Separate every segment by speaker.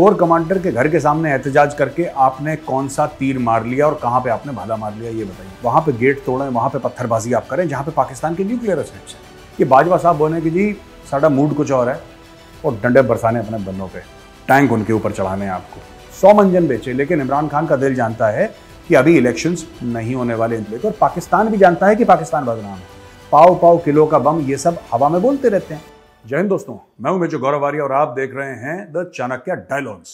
Speaker 1: Core commander के घर के सामने एहतजाज करके आपने कौन सा तीर मार लिया और कहाँ पे आपने भाला मार लिया ये बताइए वहाँ पे गेट तोड़ें वहाँ पे पत्थरबाजी आप करें जहाँ पे पाकिस्तान के न्यूक्लियर असेट्स हैं ये बाजवा साहब बोले कि जी साडा मूड कुछ और है और डंडे बरसाने अपने बंदों पर टैंक उनके ऊपर चढ़ाने हैं आपको सौ मंजन बेचे लेकिन इमरान खान का दिल जानता है कि अभी इलेक्शन नहीं होने वाले इन और पाकिस्तान भी जानता है कि पाकिस्तान बदनाम है पाओ पाओ किलो का बम ये सब हवा में बोलते रहते हैं जय हिंद दोस्तों मैं हूं मेजो गौरव आर्य और आप देख रहे हैं द चाणक्य डायलॉग्स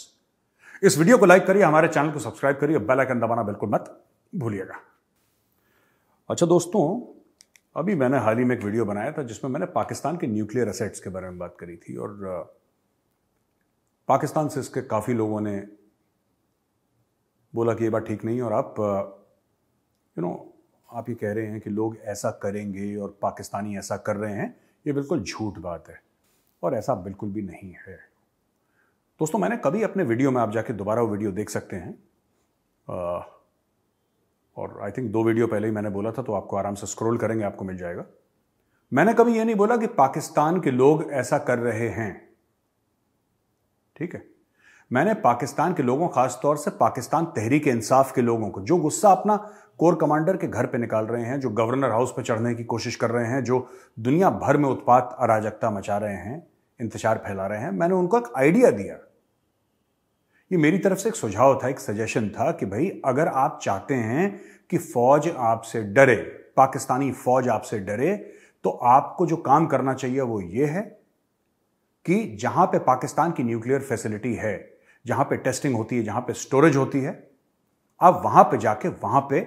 Speaker 1: इस वीडियो को लाइक करिए हमारे चैनल को सब्सक्राइब करिए बेल आइकन दबाना बिल्कुल मत भूलिएगा अच्छा दोस्तों अभी मैंने हाल ही में एक वीडियो बनाया था जिसमें मैंने पाकिस्तान के न्यूक्लियर असेट्स के बारे में बात करी थी और पाकिस्तान से इसके काफ़ी लोगों ने बोला कि ये बात ठीक नहीं और आप यू नो आप ये कह रहे हैं कि लोग ऐसा करेंगे और पाकिस्तानी ऐसा कर रहे हैं ये बिल्कुल झूठ बात है और ऐसा बिल्कुल भी नहीं है दोस्तों मैंने कभी अपने वीडियो में आप जाके दोबारा वो वीडियो देख सकते हैं आ, और आई थिंक दो वीडियो पहले ही मैंने बोला था तो आपको आराम से स्क्रॉल करेंगे आपको मिल जाएगा मैंने कभी ये नहीं बोला कि पाकिस्तान के लोग ऐसा कर रहे हैं ठीक है मैंने पाकिस्तान के लोगों खासतौर से पाकिस्तान तहरीक इंसाफ के लोगों को जो गुस्सा अपना कोर कमांडर के घर पे निकाल रहे हैं जो गवर्नर हाउस पे चढ़ने की कोशिश कर रहे हैं जो दुनिया भर में उत्पात अराजकता मचा रहे हैं इंतजार फैला रहे हैं मैंने उनको एक आइडिया दिया ये मेरी तरफ से एक सुझाव था एक सजेशन था कि भाई अगर आप चाहते हैं कि फौज आपसे डरे पाकिस्तानी फौज आपसे डरे तो आपको जो काम करना चाहिए वो ये है कि जहां पे पाकिस्तान की न्यूक्लियर फैसिलिटी है जहां पे टेस्टिंग होती है जहां पे स्टोरेज होती है आप वहां पे जाके वहां पे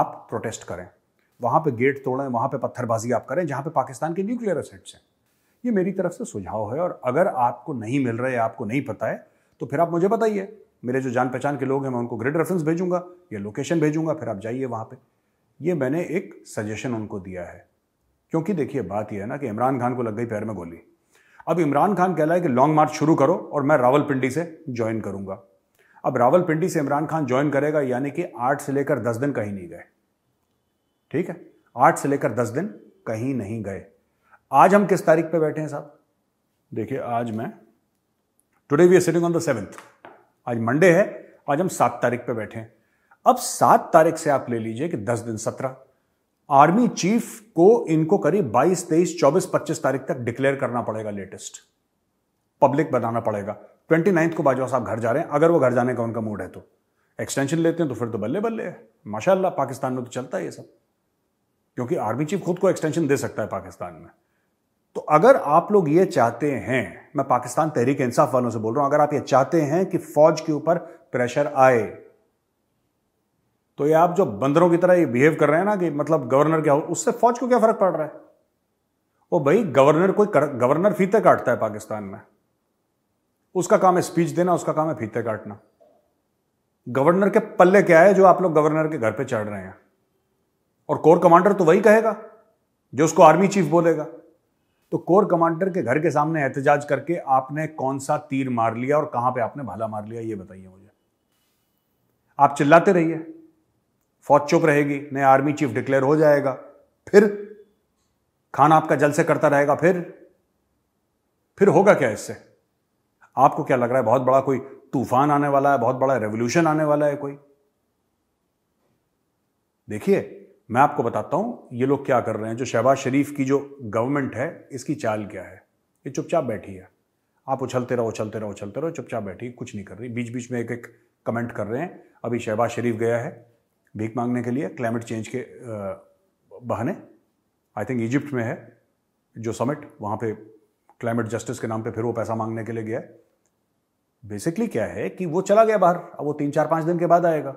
Speaker 1: आप प्रोटेस्ट करें वहां पे गेट तोड़ें वहां पे पत्थरबाजी आप करें जहां पे पाकिस्तान के न्यूक्लियर असेट्स हैं ये मेरी तरफ से सुझाव है और अगर आपको नहीं मिल रहा है आपको नहीं पता है तो फिर आप मुझे बताइए मेरे जो जान पहचान के लोग हैं मैं उनको ग्रिड रेफरेंस भेजूंगा या लोकेशन भेजूंगा फिर आप जाइए वहां पर ये मैंने एक सजेशन उनको दिया है क्योंकि देखिए बात यह है ना कि इमरान खान को लग गई पैर में गोली अब इमरान खान कह रहा है कि लॉन्ग मार्च शुरू करो और मैं रावलपिंडी से ज्वाइन करूंगा अब रावलपिंडी से इमरान खान ज्वाइन करेगा यानी कि आठ से लेकर दस दिन कहीं नहीं गए ठीक है आठ से लेकर दस दिन कहीं नहीं गए आज हम किस तारीख पे बैठे हैं साहब देखिए आज मैं today we are sitting on the seventh आज मंडे है आज हम सात तारीख पे बैठे हैं अब सात तारीख से आप ले लीजिए कि दस दिन सत्रह आर्मी चीफ को इनको करीब बाईस तेईस चौबीस पच्चीस तारीख तक डिक्लेयर करना पड़ेगा लेटेस्ट पब्लिक बनाना पड़ेगा ट्वेंटी नाइन्थ को बाजवा साहब घर जा रहे हैं अगर वो घर जाने का उनका मूड है तो एक्सटेंशन लेते हैं तो फिर तो बल्ले बल्ले है माशाला पाकिस्तान में तो चलता है ये सब क्योंकि आर्मी चीफ खुद को एक्सटेंशन दे सकता है पाकिस्तान में तो अगर आप लोग ये चाहते हैं मैं पाकिस्तान तहरीक इंसाफ वालों से बोल रहा हूं अगर आप ये चाहते हैं कि फौज के ऊपर प्रेशर आए तो ये आप जो बंदरों की तरह ये बिहेव कर रहे हैं ना कि मतलब गवर्नर क्या हो उससे फौज को क्या फर्क पड़ रहा है वो भाई गवर्नर कोई कर, गवर्नर फीते काटता है पाकिस्तान में उसका काम है स्पीच देना उसका काम है फीते काटना गवर्नर के पल्ले क्या है जो आप लोग गवर्नर के घर पे चढ़ रहे हैं और कोर कमांडर तो वही कहेगा जो उसको आर्मी चीफ बोलेगा तो कोर कमांडर के घर के सामने एहतजाज करके आपने कौन सा तीर मार लिया और कहां पे आपने भाला मार लिया ये बताइए मुझे आप चिल्लाते रहिए फौज चुप रहेगी नया आर्मी चीफ डिक्लेयर हो जाएगा फिर खाना आपका जल से करता रहेगा फिर फिर होगा क्या इससे आपको क्या लग रहा है बहुत बड़ा कोई तूफान आने वाला है बहुत बड़ा रेवोल्यूशन आने वाला है कोई देखिए मैं आपको बताता हूँ ये लोग क्या कर रहे हैं जो शहबाज शरीफ की जो गवर्नमेंट है इसकी चाल क्या है ये चुपचाप बैठी है आप उछलते रहो उछलते रहो उछलते रहो चुपचाप बैठी कुछ नहीं कर रही बीच बीच में एक एक कमेंट कर रहे हैं अभी शहबाज शरीफ गया है भीख मांगने के लिए क्लाइमेट चेंज के बहाने आई थिंक इजिप्ट में है जो समिट वहाँ पे क्लाइमेट जस्टिस के नाम पे फिर वो पैसा मांगने के लिए गया बेसिकली क्या है कि वो चला गया बाहर अब वो तीन चार पाँच दिन के बाद आएगा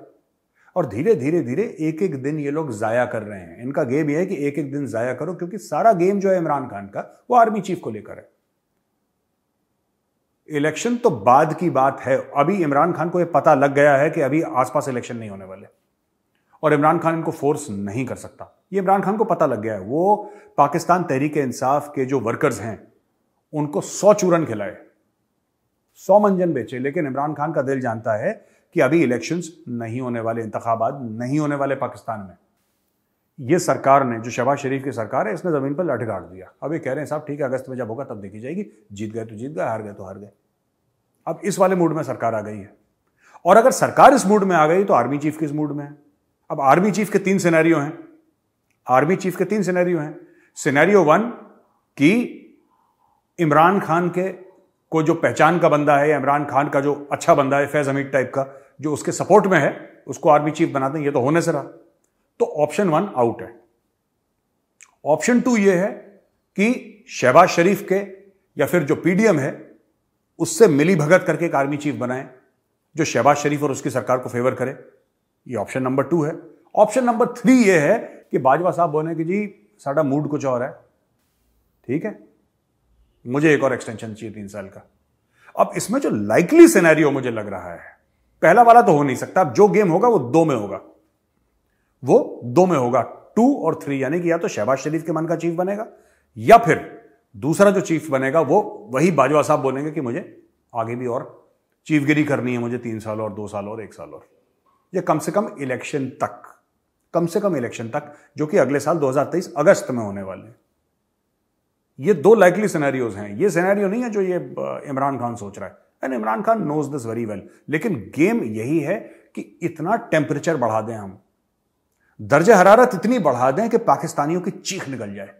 Speaker 1: और धीरे धीरे धीरे एक एक दिन ये लोग ज़ाया कर रहे हैं इनका गेम यह है कि एक एक दिन ज़ाया करो क्योंकि सारा गेम जो है इमरान खान का वो आर्मी चीफ को लेकर है इलेक्शन तो बाद की बात है अभी इमरान खान को ये पता लग गया है कि अभी आसपास इलेक्शन नहीं होने वाले और इमरान खान इनको फोर्स नहीं कर सकता ये इमरान खान को पता लग गया है वो पाकिस्तान तहरीक इंसाफ के जो वर्कर्स हैं उनको सौ चूरन खिलाए सौ मंजन बेचे लेकिन इमरान खान का दिल जानता है कि अभी इलेक्शंस नहीं होने वाले इंतबात नहीं होने वाले पाकिस्तान में ये सरकार ने जो शहबाज शरीफ की सरकार है इसने ज़मीन पर लट गाड़ दिया अब ये कह रहे हैं साहब ठीक है अगस्त में जब होगा तब देखी जाएगी जीत गए तो जीत गए हार गए तो हार गए अब इस वाले मूड में सरकार आ गई है और अगर सरकार इस मूड में आ गई तो आर्मी चीफ किस मूड में है अब आर्मी चीफ के तीन सिनेरियो हैं आर्मी चीफ के तीन सिनेरियो हैं सिनेरियो वन कि इमरान खान के को जो पहचान का बंदा है इमरान खान का जो अच्छा बंदा है फैज हमीद टाइप का जो उसके सपोर्ट में है उसको आर्मी चीफ बना दें ये तो होने से रहा तो ऑप्शन वन आउट है ऑप्शन टू ये है कि शहबाज शरीफ के या फिर जो पीडीएम है उससे मिली भगत करके एक आर्मी चीफ बनाए जो शहबाज शरीफ और उसकी सरकार को फेवर करे ये ऑप्शन नंबर टू है ऑप्शन नंबर थ्री ये है कि बाजवा साहब बोले कि जी साडा मूड कुछ और है ठीक है मुझे एक और एक्सटेंशन चाहिए तीन साल का अब इसमें जो लाइकली सिनेरियो मुझे लग रहा है पहला वाला तो हो नहीं सकता अब जो गेम होगा वो दो में होगा वो दो में होगा टू और थ्री यानी कि या तो शहबाज शरीफ के मन का चीफ बनेगा या फिर दूसरा जो चीफ बनेगा वो वही बाजवा साहब बोलेंगे कि मुझे आगे भी और चीफगिरी करनी है मुझे तीन साल और दो साल और एक साल और ये कम से कम इलेक्शन तक कम से कम इलेक्शन तक जो कि अगले साल 2023 अगस्त में होने वाले हैं ये दो लाइकली सिनेरियोज हैं ये सिनेरियो नहीं है जो ये इमरान खान सोच रहा है and Imran Khan knows this very well लेकिन गेम यही है कि इतना टेम्परेचर बढ़ा दें हम दर्ज हरारत इतनी बढ़ा दें कि पाकिस्तानियों की चीख निकल जाए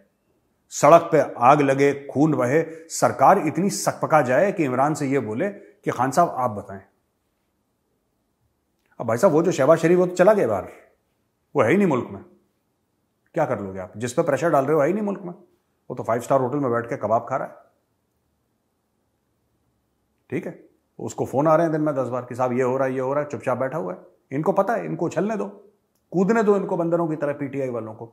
Speaker 1: सड़क पे आग लगे खून बहे सरकार इतनी सकपका जाए कि इमरान से यह बोले कि खान साहब आप बताएं अब भाई साहब वो जो शहबाज शरीफ वो तो चला गया बाहर वो है ही नहीं मुल्क में क्या कर लोगे आप जिस पर प्रेशर डाल रहे हो है ही नहीं मुल्क में वो तो फाइव स्टार होटल में बैठ के कबाब खा रहा है ठीक है उसको फ़ोन आ रहे हैं दिन में दस बार कि साहब ये हो रहा है ये हो रहा है चुपचाप बैठा हुआ है इनको पता है इनको उछलने दो कूदने दो इनको बंदरों की तरह पीटीआई वालों को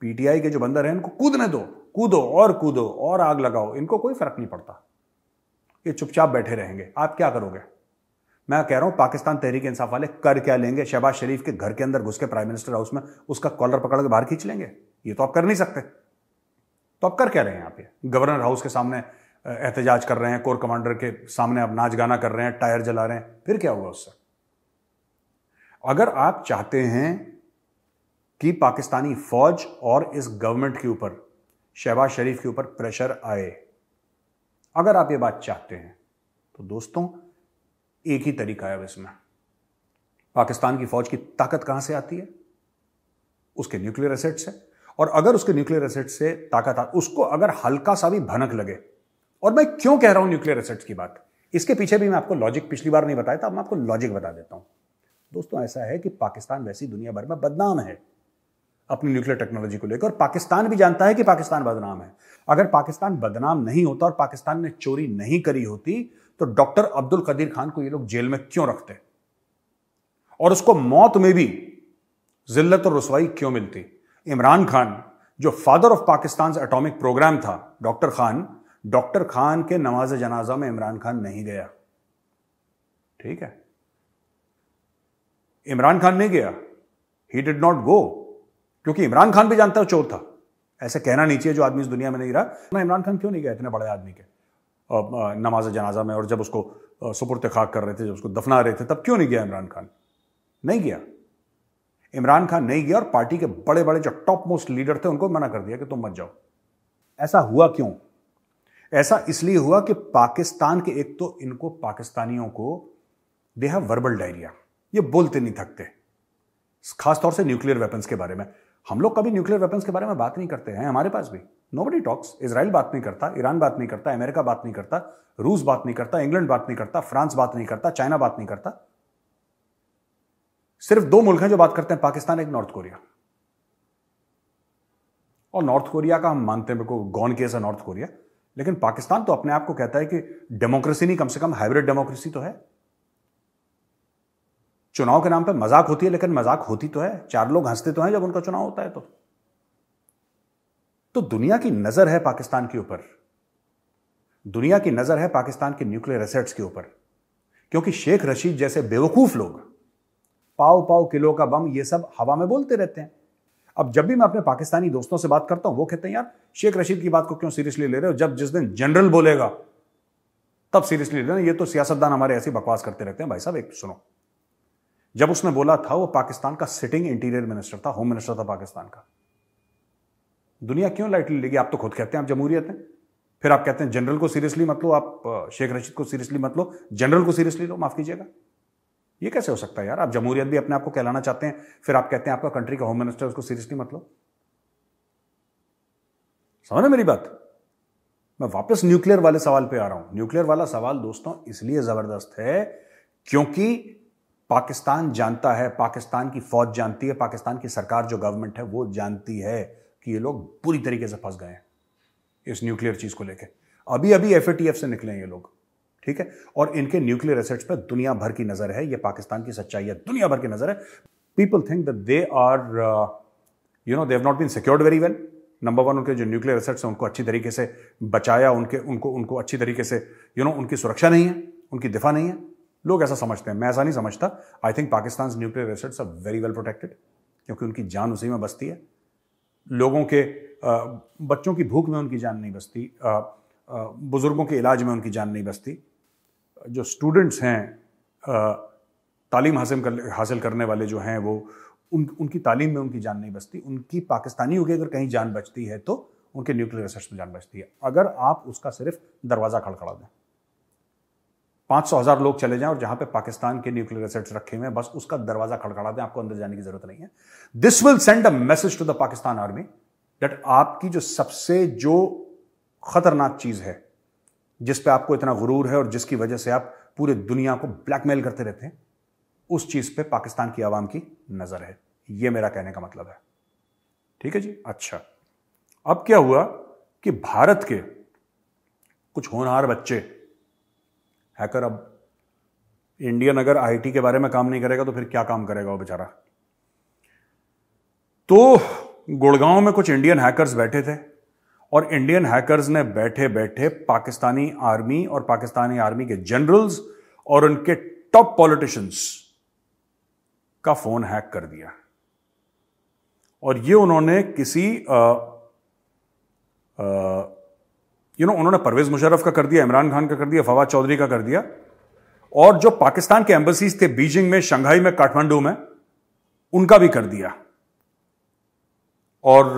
Speaker 1: पीटीआई के जो बंदर हैं इनको कूदने दो कूदो और कूदो और आग लगाओ इनको कोई फर्क नहीं पड़ता ये चुपचाप बैठे रहेंगे आप क्या करोगे मैं कह रहा हूं पाकिस्तान तहरीक इंसाफ वाले कर क्या लेंगे शहबाज शरीफ के घर के अंदर घुस के प्राइम मिनिस्टर हाउस में उसका कॉलर पकड़ के बाहर खींच लेंगे ये तो आप कर नहीं सकते तो आप कर क्या रहे हैं आप ये गवर्नर हाउस के सामने एहतजाज कर रहे हैं कोर कमांडर के सामने अब नाच गाना कर रहे हैं टायर जला रहे हैं फिर क्या हुआ उससे अगर आप चाहते हैं कि पाकिस्तानी फौज और इस गवर्नमेंट के ऊपर शहबाज शरीफ के ऊपर प्रेशर आए अगर आप ये बात चाहते हैं तो दोस्तों एक ही तरीका है अब इसमें पाकिस्तान की फौज की ताकत कहां से आती है उसके न्यूक्लियर एसेट से और अगर उसके न्यूक्लियर एसेट से ताकत आ उसको अगर हल्का सा भी भनक लगे और मैं क्यों कह रहा हूं न्यूक्लियर एसेट्स की बात इसके पीछे भी मैं आपको लॉजिक पिछली बार नहीं बताया था मैं आपको लॉजिक बता देता हूं दोस्तों ऐसा है कि पाकिस्तान वैसी दुनिया भर में बदनाम है अपनी न्यूक्लियर टेक्नोलॉजी को लेकर और पाकिस्तान भी जानता है कि पाकिस्तान बदनाम है अगर पाकिस्तान बदनाम नहीं होता और पाकिस्तान ने चोरी नहीं करी होती तो डॉक्टर अब्दुल कदीर खान को ये लोग जेल में क्यों रखते और उसको मौत में भी जिल्लत और रसवाई क्यों मिलती इमरान खान जो father of Pakistan atomic programme था डॉक्टर खान डॉक्टर खान के नमाज जनाजा में इमरान खान नहीं गया ठीक है इमरान खान नहीं गया ही डिड नॉट गो क्योंकि इमरान खान भी जानता है चोर था ऐसे कहना नहीं चाहिए जो आदमी इस दुनिया में नहीं रहा ना इमरान खान क्यों नहीं गया इतने बड़े आदमी के नमाज जनाजा में और जब उसको सुपुरत खाक कर रहे थे जब उसको दफना रहे थे तब क्यों नहीं गया इमरान खान नहीं गया इमरान खान नहीं गया और पार्टी के बड़े बड़े जो टॉप मोस्ट लीडर थे उनको मना कर दिया कि तुम मत जाओ ऐसा हुआ क्यों ऐसा इसलिए हुआ कि पाकिस्तान के एक तो इनको पाकिस्तानियों को दे वर्बल डायरिया ये बोलते नहीं थकते खासतौर से न्यूक्लियर वेपन्स के बारे में हम लोग कभी न्यूक्लियर वेपन्स के बारे में बात नहीं करते हैं हमारे पास भी नो बडी टॉक्स इसराइल बात नहीं करता ईरान बात नहीं करता अमेरिका बात नहीं करता रूस बात नहीं करता इंग्लैंड बात नहीं करता फ्रांस बात नहीं करता चाइना बात नहीं करता सिर्फ दो मुल्क हैं जो बात करते हैं पाकिस्तान एक नॉर्थ कोरिया और नॉर्थ कोरिया का हम मानते हैं बिल्कुल गॉन केस है नॉर्थ कोरिया लेकिन पाकिस्तान तो अपने आप को कहता है कि डेमोक्रेसी नहीं कम से कम हाइब्रिड डेमोक्रेसी तो है चुनाव के नाम पर मजाक होती है लेकिन मजाक होती तो है चार लोग हंसते तो हैं जब उनका चुनाव होता है तो तो दुनिया की नजर है पाकिस्तान के ऊपर दुनिया की नजर है पाकिस्तान के न्यूक्लियर एसेट्स के ऊपर क्योंकि शेख रशीद जैसे बेवकूफ लोग पाओ पाओ किलो का बम ये सब हवा में बोलते रहते हैं अब जब भी मैं अपने पाकिस्तानी दोस्तों से बात करता हूं वो कहते हैं यार शेख रशीद की बात को क्यों सीरियसली ले रहे हो जब जिस दिन जनरल बोलेगा तब सीरियसली ले रहे ये तो सियासतदान हमारे ऐसी बकवास करते रहते हैं भाई साहब एक सुनो जब उसने बोला था वो पाकिस्तान का सिटिंग इंटीरियर मिनिस्टर था होम मिनिस्टर था पाकिस्तान का दुनिया क्यों लाइटली लेगी आप तो खुद कहते हैं आप जमहूरियत हैं फिर आप कहते हैं जनरल को सीरियसली मत लो आप शेख रशीद को सीरियसली मत लो जनरल को सीरियसली लो माफ कीजिएगा ये कैसे हो सकता है यार आप जमहूरियत भी अपने आप को कहलाना चाहते हैं फिर आप कहते हैं आपका कंट्री का होम मिनिस्टर उसको सीरियसली मत लो समझ मेरी बात मैं वापस न्यूक्लियर वाले सवाल पे आ रहा हूं न्यूक्लियर वाला सवाल दोस्तों इसलिए जबरदस्त है क्योंकि पाकिस्तान जानता है पाकिस्तान की फौज जानती है पाकिस्तान की सरकार जो गवर्नमेंट है वो जानती है कि ये लोग बुरी तरीके से फंस गए हैं इस न्यूक्लियर चीज को लेकर अभी अभी एफ से निकले हैं ये लोग ठीक है और इनके न्यूक्लियर एसेट्स पर दुनिया भर की नज़र है ये पाकिस्तान की सच्चाई है दुनिया भर की नज़र है people think that they are you know they have not been secured very well number one उनके जो न्यूक्लियर एसेट्स हैं उनको अच्छी तरीके से बचाया उनके उनको उनको अच्छी तरीके से यू you नो know, उनकी सुरक्षा नहीं है उनकी दिफा नहीं है लोग ऐसा समझते हैं मैं ऐसा नहीं समझता I think Pakistan nuclear assets are very well protected क्योंकि उनकी जान उसी में बसती है लोगों के बच्चों की भूख में उनकी जान नहीं बसती बुज़ुर्गों के इलाज में उनकी जान नहीं बसती जो स्टूडेंट्स हैं तालीम हासिल कर हासिल करने वाले जो हैं वो उन उनकी तालीम में उनकी जान नहीं बचती उनकी पाकिस्तानियों की अगर कहीं जान बचती है तो उनके न्यूक्लियर रिसर्च में जान बचती है अगर आप उसका सिर्फ दरवाज़ा खड़खड़ा दें पाँच सौ हज़ार लोग चले जाएं और जहां पे पाकिस्तान के न्यूक्लियर रिसर्च रखे हुए हैं बस उसका दरवाज़ा खड़खड़ा दें आपको अंदर जाने की जरूरत नहीं है this will send a message to the Pakistan army that आपकी जो सबसे जो खतरनाक चीज़ है जिस पे आपको इतना गुरूर है और जिसकी वजह से आप पूरे दुनिया को ब्लैकमेल करते रहते हैं उस चीज़ पे पाकिस्तान की आवाम की नज़र है ये मेरा कहने का मतलब है ठीक है जी अच्छा अब क्या हुआ कि भारत के कुछ होनहार बच्चे हैकर अब इंडियन अगर आईटी के बारे में काम नहीं करेगा तो फिर क्या काम करेगा वो बेचारा तो गुड़गांव में कुछ इंडियन हैकर्स बैठे थे और इंडियन हैकर्स ने बैठे बैठे पाकिस्तानी आर्मी और पाकिस्तानी आर्मी के जनरल्स और उनके टॉप पॉलिटिशियंस का फोन हैक कर दिया और ये उन्होंने किसी यू नो उन्होंने परवेज मुशर्रफ का कर दिया इमरान खान का कर दिया फवाद चौधरी का कर दिया और जो पाकिस्तान के एम्बेसीज थे बीजिंग में शंघाई में काठमांडू में उनका भी कर दिया और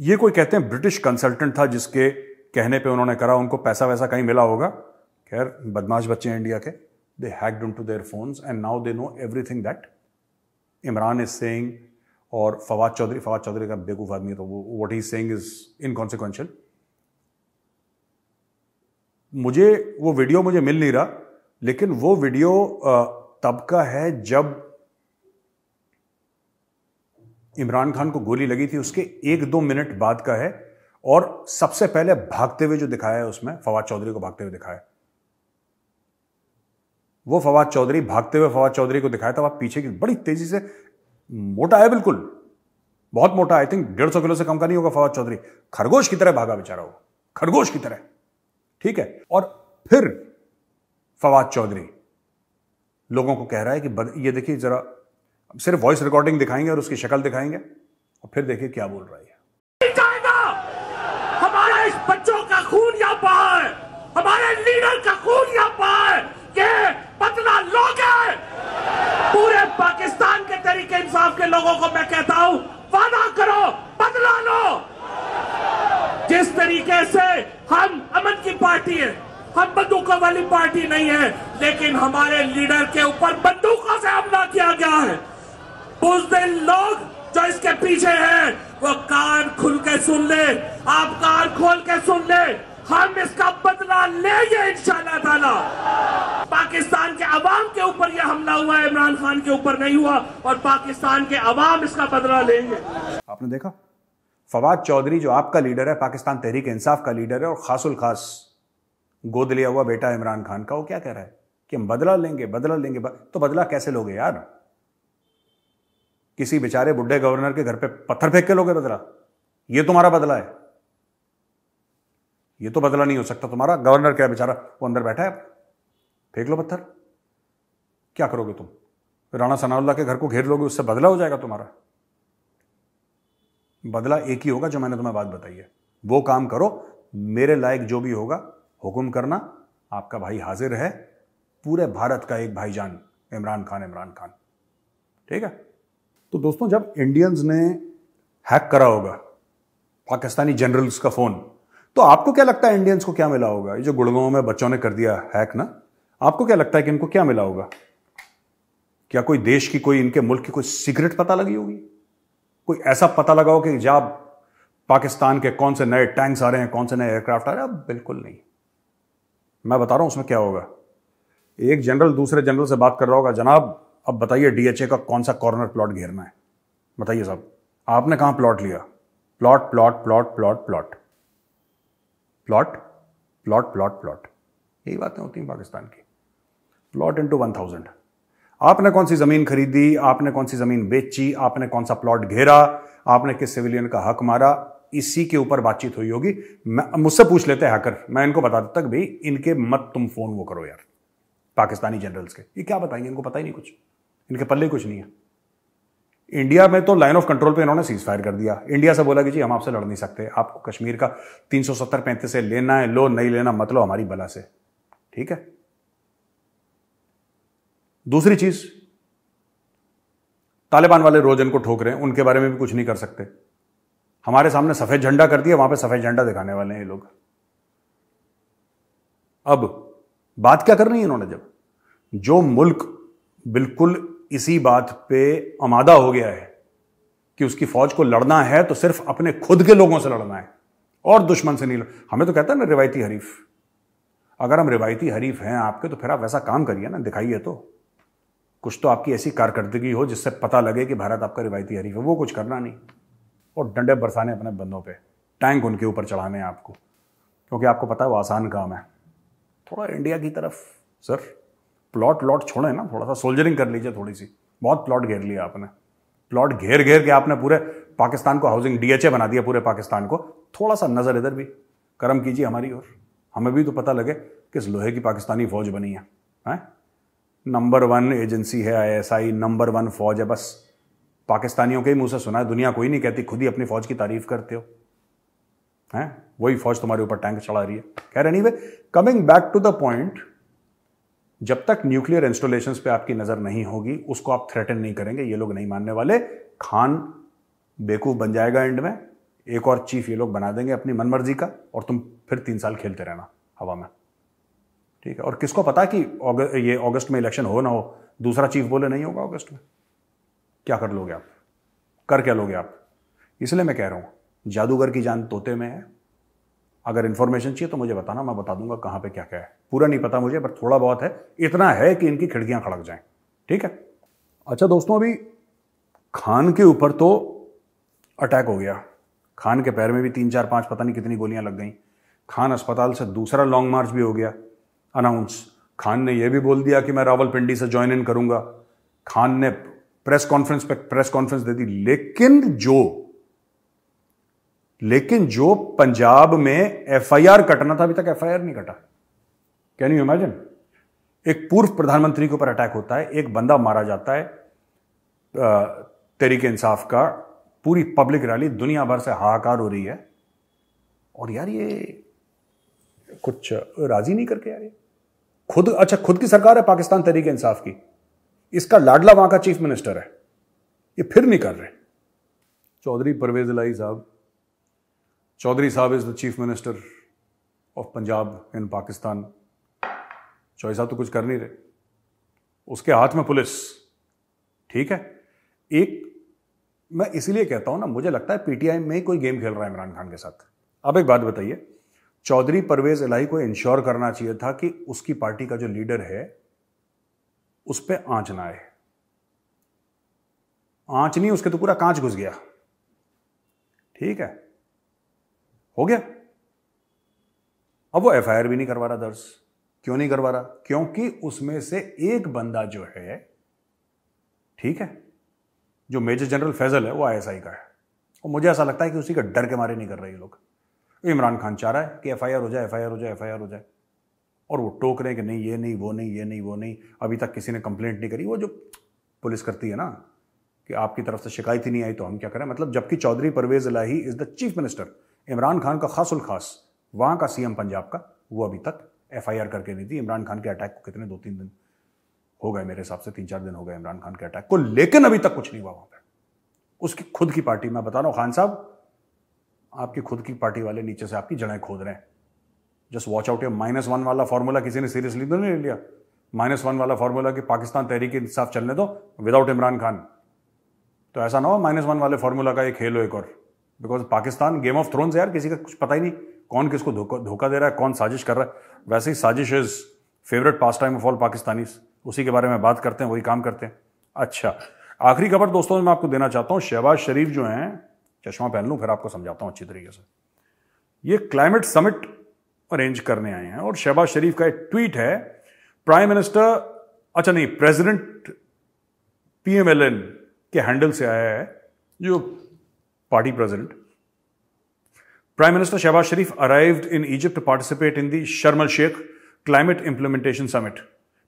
Speaker 1: ये कोई कहते हैं ब्रिटिश कंसल्टेंट था जिसके कहने पे उन्होंने करा उनको पैसा वैसा कहीं मिला होगा खैर बदमाश बच्चे हैं इंडिया के they hack into their phones and now they know everything that Imran is saying और फवाद चौधरी फवाद चौधरी का बेकूफ आदमी तो वो what he saying is inconsequential मुझे वो वीडियो मुझे मिल नहीं रहा लेकिन वो वीडियो तब का है जब इमरान खान को गोली लगी थी उसके एक दो मिनट बाद का है और सबसे पहले भागते हुए जो दिखाया है उसमें फवाद चौधरी को भागते हुए दिखाया वो फवाद चौधरी भागते हुए फवाद चौधरी को दिखाया था वह पीछे की बड़ी तेजी से मोटा है बिल्कुल बहुत मोटा आई थिंक डेढ़ सौ किलो से कम का नहीं होगा फवाद चौधरी खरगोश की तरह भागा बेचारा वो खरगोश की तरह ठीक है और फिर फवाद चौधरी लोगों को कह रहा है कि बद... ये देखिए जरा सिर्फ वॉइस रिकॉर्डिंग दिखाएंगे और उसकी शक्ल दिखाएंगे और फिर देखिए क्या बोल रहा है हमारे इस बच्चों का खून या पार हमारे लीडर का खून या पार ये पतला लोग है पूरे पाकिस्तान के तरीके इंसाफ के लोगों को मैं कहता हूँ वादा करो बदला लो जिस तरीके से हम अमन की पार्टी है हम बंदूकों वाली पार्टी नहीं है लेकिन हमारे लीडर के ऊपर बंदूकों से हमला किया गया है उस दिन लोग जो इसके पीछे हैं वो कान खुल के सुन ले आप कान खोल के सुन ले हम इसका बदला लेंगे इंशाल्लाह ताला पाकिस्तान के अवाम के ऊपर ये हमला हुआ है इमरान खान के ऊपर नहीं हुआ और पाकिस्तान के अवाम इसका बदला लेंगे आपने देखा फवाद चौधरी जो आपका लीडर है पाकिस्तान तहरीक इंसाफ का लीडर है और खासुल खास गोद लिया हुआ बेटा इमरान खान का वो क्या कह रहा है कि हम बदला लेंगे बदला लेंगे तो बदला कैसे लोगे यार किसी बेचारे बुढ़े गवर्नर के घर पे पत्थर फेंक के लोगे बदला तो ये तुम्हारा बदला है ये तो बदला नहीं हो सकता तुम्हारा गवर्नर क्या बेचारा वो अंदर बैठा है फेंक लो पत्थर क्या करोगे तुम राणा सनाउल्ला के घर को घेर लोगे उससे बदला हो जाएगा तुम्हारा बदला एक ही होगा जो मैंने तुम्हें बात बताई है वो काम करो मेरे लायक जो भी होगा हुक्म करना आपका भाई हाजिर है पूरे भारत का एक भाईजान इमरान खान इमरान खान ठीक है तो दोस्तों जब इंडियंस ने हैक करा होगा पाकिस्तानी जनरल्स का फोन तो आपको क्या लगता है इंडियंस को क्या मिला होगा ये जो गुड़गांव में बच्चों ने कर दिया हैक ना आपको क्या लगता है कि इनको क्या मिला होगा क्या कोई देश की कोई इनके मुल्क की कोई सीक्रेट पता लगी होगी कोई ऐसा पता लगा हो कि जब पाकिस्तान के कौन से नए टैंक्स आ रहे हैं कौन से नए एयरक्राफ्ट आ रहे हैं बिल्कुल नहीं मैं बता रहा हूं उसमें क्या होगा एक जनरल दूसरे जनरल से बात कर रहा होगा जनाब अब बताइए डीएचए का कौन सा कॉर्नर प्लॉट घेरना है बताइए साहब आपने कहा प्लॉट लिया plot plot plot plot plot plot plot plot plot यही बातें होती हैं पाकिस्तान की प्लॉट इंटू वन थाउजेंड आपने कौन सी ज़मीन खरीदी आपने कौन सी ज़मीन बेची आपने कौन सा प्लॉट घेरा आपने किस सिविलियन का हक मारा इसी के ऊपर बातचीत हुई होगी मुझसे पूछ लेते हैं हैकर मैं इनको बता देता भाई इनके मत तुम फ़ोन वो करो यार पाकिस्तानी जनरल्स के ये क्या बताएंगे इनको पता ही नहीं कुछ इनके पल्ले कुछ नहीं है इंडिया में तो लाइन ऑफ कंट्रोल पे इन्होंने सीज फायर कर दिया इंडिया से बोला कि जी हम आपसे लड़ नहीं सकते आपको कश्मीर का सौ सत्तर पैंतीस लेना है लो नहीं लेना मतलब हमारी बला से ठीक है दूसरी चीज तालिबान वाले रोज इनको ठोक रहे हैं उनके बारे में भी कुछ नहीं कर सकते हमारे सामने सफेद झंडा कर दिया वहां पे सफेद झंडा दिखाने वाले हैं ये लोग अब बात क्या कर रही है इन्होंने जब जो मुल्क बिल्कुल इसी बात पे आमादा हो गया है कि उसकी फौज को लड़ना है तो सिर्फ अपने खुद के लोगों से लड़ना है और दुश्मन से नहीं हमें तो कहता है ना रिवायती हरीफ अगर हम रिवायती हरीफ हैं आपके तो फिर आप वैसा काम करिए ना दिखाइए तो कुछ तो आपकी ऐसी कारकर्दगी हो जिससे पता लगे कि भारत आपका रिवायती हरीफ है वो कुछ करना नहीं और डंडे बरसाने अपने बंदों पे टैंक उनके ऊपर चढ़ाने आपको क्योंकि आपको पता है वो आसान काम है थोड़ा इंडिया की तरफ सर प्लॉट लॉट छोड़े ना थोड़ा सा सोल्जरिंग कर लीजिए थोड़ी सी बहुत प्लॉट घेर लिया आपने प्लॉट घेर घेर के आपने पूरे पाकिस्तान को हाउसिंग डीएचए बना दिया पूरे पाकिस्तान को थोड़ा सा नज़र इधर भी कर्म कीजिए हमारी ओर हमें भी तो पता लगे किस लोहे की पाकिस्तानी फ़ौज बनी है नंबर वन एजेंसी है आईएसआई नंबर वन फ़ौज है बस पाकिस्तानियों के ही मुंह से सुना है दुनिया कोई नहीं कहती खुद ही अपनी फ़ौज की तारीफ करते हो हैं वही फ़ौज तुम्हारे ऊपर टैंक चढ़ा रही है रहे नहीं we coming back to the point जब तक न्यूक्लियर इंस्टॉलेशंस पे आपकी नज़र नहीं होगी उसको आप थ्रेटन नहीं करेंगे ये लोग नहीं मानने वाले खान बेवकूफ़ बन जाएगा एंड में एक और चीफ ये लोग बना देंगे अपनी मनमर्जी का और तुम फिर तीन साल खेलते रहना हवा में ठीक है और किसको पता कि ये अगस्त में इलेक्शन हो ना हो दूसरा चीफ बोले नहीं होगा अगस्त में क्या कर लोगे आप कर क्या लोगे आप इसलिए मैं कह रहा हूं जादूगर की जान तोते में है अगर इन्फॉर्मेशन चाहिए तो मुझे बताना मैं बता दूंगा कहाँ पे क्या क्या है पूरा नहीं पता मुझे पर थोड़ा बहुत है इतना है कि इनकी खिड़कियाँ खड़क जाएं ठीक है अच्छा दोस्तों अभी खान के ऊपर तो अटैक हो गया खान के पैर में भी तीन चार पाँच पता नहीं कितनी गोलियाँ लग गई खान अस्पताल से दूसरा लॉन्ग मार्च भी हो गया अनाउंस खान ने यह भी बोल दिया कि मैं रावलपिंडी से ज्वाइन इन करूंगा खान ने प्रेस कॉन्फ्रेंस पे प्रेस कॉन्फ्रेंस दे दी लेकिन जो लेकिन जो पंजाब में एफआईआर कटना था अभी तक एफआईआर नहीं कटा कैन यू इमेजिन एक पूर्व प्रधानमंत्री के ऊपर अटैक होता है एक बंदा मारा जाता है तरीके इंसाफ का पूरी पब्लिक रैली दुनिया भर से हाहाकार हो रही है और यार ये कुछ राजी नहीं करके यार ये खुद अच्छा खुद की सरकार है पाकिस्तान तरीके इंसाफ की इसका लाडला वहां का चीफ मिनिस्टर है ये फिर नहीं कर रहे चौधरी परवेज लाई साहब Chaudhary Saab is the Chief Minister of Punjab in Pakistan. Chaudhary साहब तो कुछ कर नहीं रहे उसके हाथ में पुलिस ठीक है एक मैं इसीलिए कहता हूं ना मुझे लगता है पीटीआई में ही कोई गेम खेल रहा है इमरान खान के साथ अब एक बात बताइए चौधरी परवेज इलाही को इंश्योर करना चाहिए था कि उसकी पार्टी का जो लीडर है उस पर आंच ना आए आंच नहीं उसके तो पूरा कांच घुस गया ठीक है हो गया अब वो एफआईआर भी नहीं करवा रहा दर्ज क्यों नहीं करवा रहा क्योंकि उसमें से एक बंदा जो है ठीक है जो मेजर जनरल फैजल है वो आईएसआई का है और मुझे ऐसा लगता है कि उसी का डर के मारे नहीं कर रहे ये लोग इमरान खान चाह रहा है कि एफआईआर हो जाए एफआईआर हो जाए एफआईआर हो जाए और वो टोक रहे हैं कि नहीं ये नहीं वो नहीं ये नहीं वो नहीं अभी तक किसी ने कंप्लेंट नहीं करी वो जो पुलिस करती है ना कि आपकी तरफ से शिकायत ही नहीं आई तो हम क्या करें मतलब जबकि Chaudhry Parvez Elahi is the chief minister Imran Khan का खासुल खास वहां का सीएम पंजाब का वो अभी तक एफ करके नहीं थी इमरान खान के अटैक को कितने दो तीन दिन हो गए मेरे हिसाब से तीन चार दिन हो गए इमरान खान के अटैक को लेकिन अभी तक कुछ नहीं हुआ वहां पर उसकी खुद की पार्टी मैं बता रहा हूं खान साहब आपकी खुद की पार्टी वाले नीचे से आपकी जड़ें खोद रहे हैं जस्ट वॉच आउट या माइनस वन वाला फॉर्मूला किसी ने सीरियसली तो नहीं लिया माइनस वन वाला फॉर्मूला कि पाकिस्तान तहरीक इंसाफ चलने दो विदाउट इमरान खान तो ऐसा ना हो माइनस वन वाले फॉर्मूला का ये खेल हो एक और because Pakistan game of thrones यार किसी का कुछ पता ही नहीं कौन किसको धोखा धोखा दे रहा है कौन साजिश कर रहा है वैसे ही साजिश is favourite pastime of all Pakistani उसी के बारे में बात करते हैं वही काम करते हैं अच्छा आखिरी खबर दोस्तों मैं आपको देना चाहता हूँ शहबाज शरीफ जो हैं चश्मा पहन लूँ फिर आपको समझाता हूँ अच्छी तरीके से ये क्लाइमेट समिट अरेंज करने आए हैं और शहबाज शरीफ का एक ट्वीट है प्राइम मिनिस्टर अच्छा नहीं प्रेजिडेंट पी के हैंडल से आया है जो party president. Prime Minister Shahbaz Sharif arrived in Egypt to participate in the Sharm el Sheikh Climate Implementation Summit.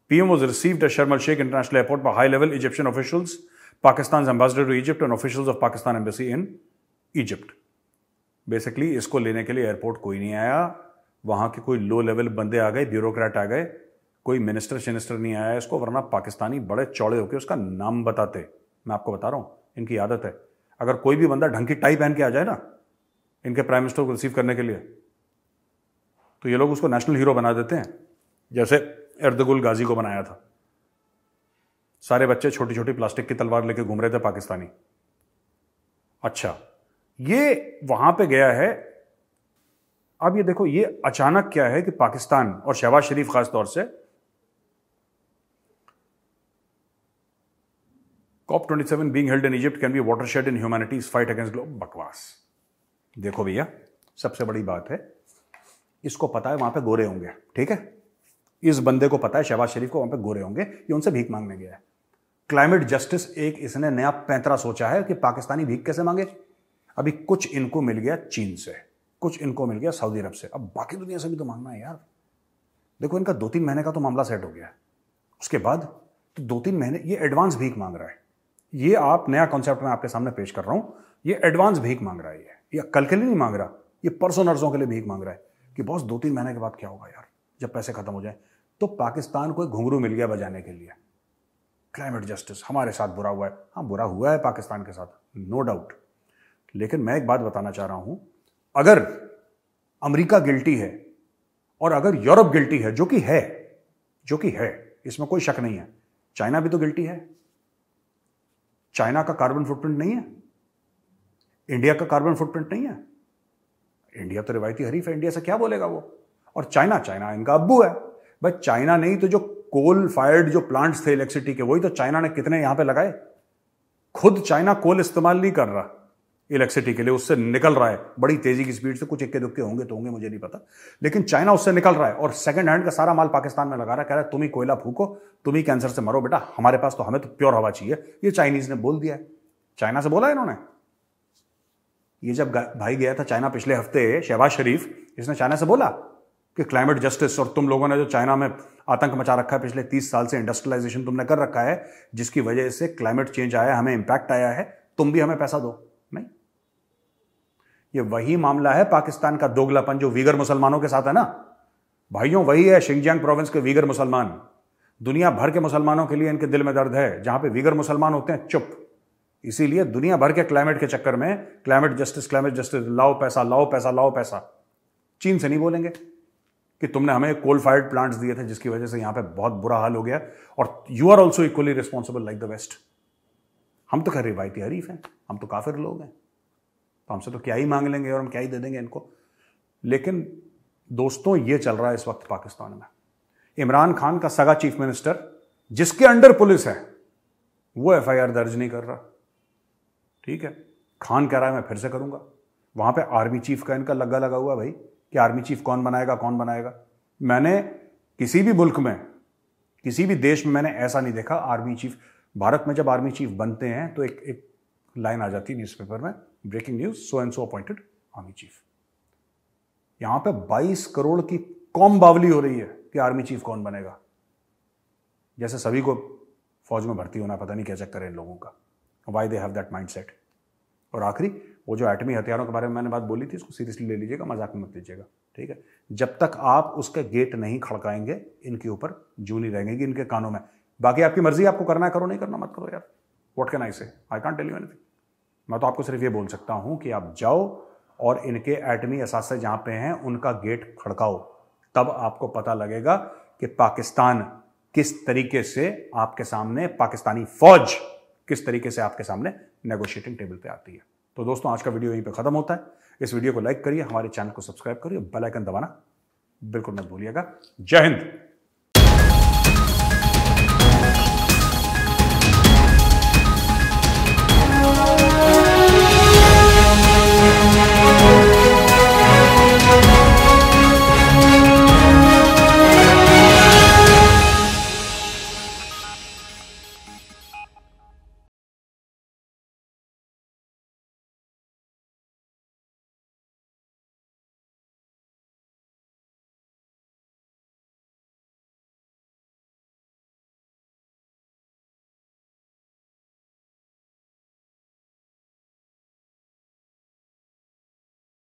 Speaker 1: PM was received at Sharm el Sheikh International Airport by high level Egyptian officials, Pakistan's ambassador to Egypt, and officials of Pakistan Embassy in Egypt. Basically, इसको लेने के लिए airport कोई नहीं आया वहाँ के कोई लो लेवल बंदे आ गए ब्यूरोक्रेट आ गए कोई मिनिस्टर शनिस्टर नहीं आया इसको वरना पाकिस्तानी बड़े चौड़े होकर उसका नाम बताते मैं आपको बता रहा हूँ इनकी आदत है अगर कोई भी बंदा ढंग की टाई पहन के आ जाए ना इनके प्राइम मिनिस्टर को रिसीव करने के लिए तो ये लोग उसको नेशनल हीरो बना देते हैं जैसे अर्दगुल गाजी को बनाया था सारे बच्चे छोटी छोटी प्लास्टिक की तलवार लेके घूम रहे थे पाकिस्तानी अच्छा ये वहां पे गया है अब ये देखो ये अचानक क्या है कि पाकिस्तान और शहबाज शरीफ खास तौर से seven being held in Egypt can be watershed in humanity's fight against globe बकवास देखो भैया सबसे बड़ी बात है इसको पता है वहां पे गोरे होंगे ठीक है इस बंदे को पता है शहबाज शरीफ को वहां पे गोरे होंगे ये उनसे भीख मांगने गया है क्लाइमेट जस्टिस एक इसने नया पैंतरा सोचा है कि पाकिस्तानी भीख कैसे मांगे अभी कुछ इनको मिल गया चीन से कुछ इनको मिल गया सऊदी अरब से अब बाकी दुनिया से भी तो मांगना है यार देखो इनका दो तीन महीने का तो मामला सेट हो गया है उसके बाद तो दो तीन महीने ये एडवांस भीख मांग रहा है ये आप नया कॉन्सेप्ट मैं आपके सामने पेश कर रहा हूं ये एडवांस भीख मांग रहा है ये कल के लिए नहीं मांग रहा ये परसों नर्सों के लिए भीख मांग रहा है कि बॉस दो तीन महीने के बाद क्या होगा यार जब पैसे खत्म हो जाए तो पाकिस्तान को एक घुंघरू मिल गया बजाने के लिए क्लाइमेट जस्टिस हमारे साथ बुरा हुआ है हाँ बुरा हुआ है पाकिस्तान के साथ नो डाउट लेकिन मैं एक बात बताना चाह रहा हूं अगर अमेरिका गिल्टी है और अगर यूरोप गिल्टी है जो कि है जो कि है इसमें कोई शक नहीं है चाइना भी तो गिल्टी है चाइना का कार्बन फुटप्रिंट नहीं है इंडिया का कार्बन फुटप्रिंट नहीं है इंडिया तो रिवायती हरीफ है इंडिया से क्या बोलेगा वो और चाइना चाइना इनका अबू है भाई चाइना नहीं तो जो कोल फायर्ड जो प्लांट्स थे इलेक्ट्रिसिटी के वही तो चाइना ने कितने यहां पे लगाए खुद चाइना कोल इस्तेमाल नहीं कर रहा इलेक्ट्रिसिटी के लिए उससे निकल रहा है बड़ी तेजी की स्पीड से कुछ इक्के दुक्के होंगे तो होंगे मुझे नहीं पता लेकिन चाइना उससे निकल रहा है और सेकंड हैंड का सारा माल पाकिस्तान में लगा रहा है कह रहा है तुम ही कोयला फूको तुम ही कैंसर से मरो बेटा हमारे पास तो हमें तो प्योर हवा चाहिए ये चाइनीज ने बोल दिया है चाइना से बोला है इन्होंने ये जब भाई गया था चाइना पिछले हफ्ते शहबाज शरीफ इसने चाइना से बोला कि क्लाइमेट जस्टिस और तुम लोगों ने जो चाइना में आतंक मचा रखा है पिछले तीस साल से इंडस्ट्रियलाइजेशन तुमने कर रखा है जिसकी वजह से क्लाइमेट चेंज आया हमें इंपैक्ट आया है तुम भी हमें पैसा दो नहीं ये वही मामला है पाकिस्तान का दोगलापन जो वीगर मुसलमानों के साथ है ना भाइयों वही है शिंगजियांग प्रोविंस के वीगर मुसलमान दुनिया भर के मुसलमानों के लिए इनके दिल में दर्द है जहां पे वीगर मुसलमान होते हैं चुप इसीलिए दुनिया भर के क्लाइमेट के चक्कर में क्लाइमेट जस्टिस क्लाइमेट जस्टिस लाओ पैसा लाओ पैसा लाओ पैसा चीन से नहीं बोलेंगे कि तुमने हमें कोल फायर्ड प्लांट्स दिए थे जिसकी वजह से यहां पे बहुत बुरा हाल हो गया और you are also equally responsible like the west हम तो खैर रिवायती हरीफ हैं हम तो काफिर लोग हैं तो हमसे तो क्या ही मांग लेंगे और हम क्या ही दे देंगे इनको लेकिन दोस्तों ये चल रहा है इस वक्त पाकिस्तान में इमरान खान का सगा चीफ मिनिस्टर जिसके अंडर पुलिस है वो एफआईआर दर्ज नहीं कर रहा ठीक है खान कह रहा है मैं फिर से करूंगा वहां पे आर्मी चीफ का इनका लगा लगा हुआ भाई कि आर्मी चीफ कौन बनाएगा कौन बनाएगा मैंने किसी भी मुल्क में किसी भी देश में मैंने ऐसा नहीं देखा आर्मी चीफ भारत में जब आर्मी चीफ बनते हैं तो एक एक लाइन आ जाती है न्यूज़पेपर में breaking news so and so appointed army chief यहां पे 22 करोड़ की कॉम बावली हो रही है कि आर्मी चीफ कौन बनेगा जैसे सभी को फौज में भर्ती होना पता नहीं क्या चक्कर है इन लोगों का why they have that mindset और आखिरी वो जो एटमी हथियारों के बारे में मैंने बात बोली थी उसको सीरियसली ले लीजिएगा मजाक में मत लीजिएगा ठीक है जब तक आप उसके गेट नहीं खड़काएंगे इनके ऊपर जूनी रहेंगे इनके कानों में बाकी आपकी मर्जी आपको करना है करो नहीं करना मत करो यार what can I say I can't tell you anything मैं तो आपको सिर्फ ये बोल सकता हूँ कि आप जाओ और इनके एटमी असास जहाँ पे हैं उनका गेट खड़काओ तब आपको पता लगेगा कि पाकिस्तान किस तरीके से आपके सामने पाकिस्तानी फौज किस तरीके से आपके सामने नेगोशिएटिंग टेबल पे आती है तो दोस्तों आज का वीडियो यहीं पे ख़त्म होता है इस वीडियो को लाइक करिए हमारे चैनल को सब्सक्राइब करिए बेल आइकन दबाना बिल्कुल मत भूलिएगा जय हिंद